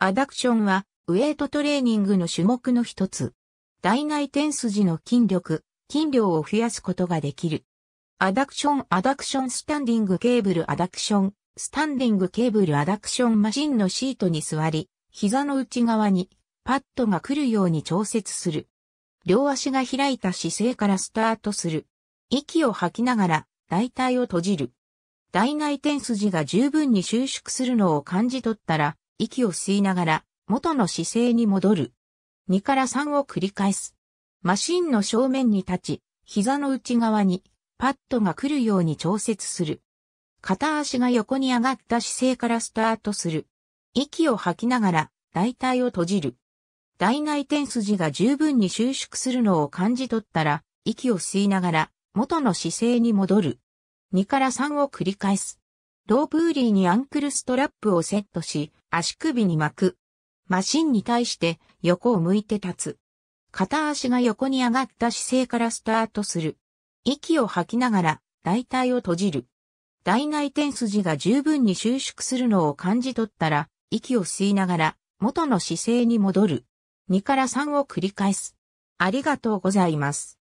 アダクションは、ウエイトトレーニングの種目の一つ。大内転筋の筋力、筋量を増やすことができる。アダクション、アダクションスタンディングケーブル、アダクション、スタンディングケーブル、アダクションマシンのシートに座り、膝の内側にパッドが来るように調節する。両足が開いた姿勢からスタートする。息を吐きながら大体を閉じる。大内転筋が十分に収縮するのを感じ取ったら、息を吸いながら元の姿勢に戻る。2から3を繰り返す。マシンの正面に立ち、膝の内側にパッドが来るように調節する。片足が横に上がった姿勢からスタートする。息を吐きながら大体を閉じる。大内転筋が十分に収縮するのを感じ取ったら、息を吸いながら元の姿勢に戻る。2から3を繰り返す。ロープーリーにアンクルストラップをセットし、足首に巻く。マシンに対して横を向いて立つ。片足が横に上がった姿勢からスタートする。息を吐きながら大体を閉じる。大内転筋が十分に収縮するのを感じ取ったら、息を吸いながら元の姿勢に戻る。2から3を繰り返す。ありがとうございます。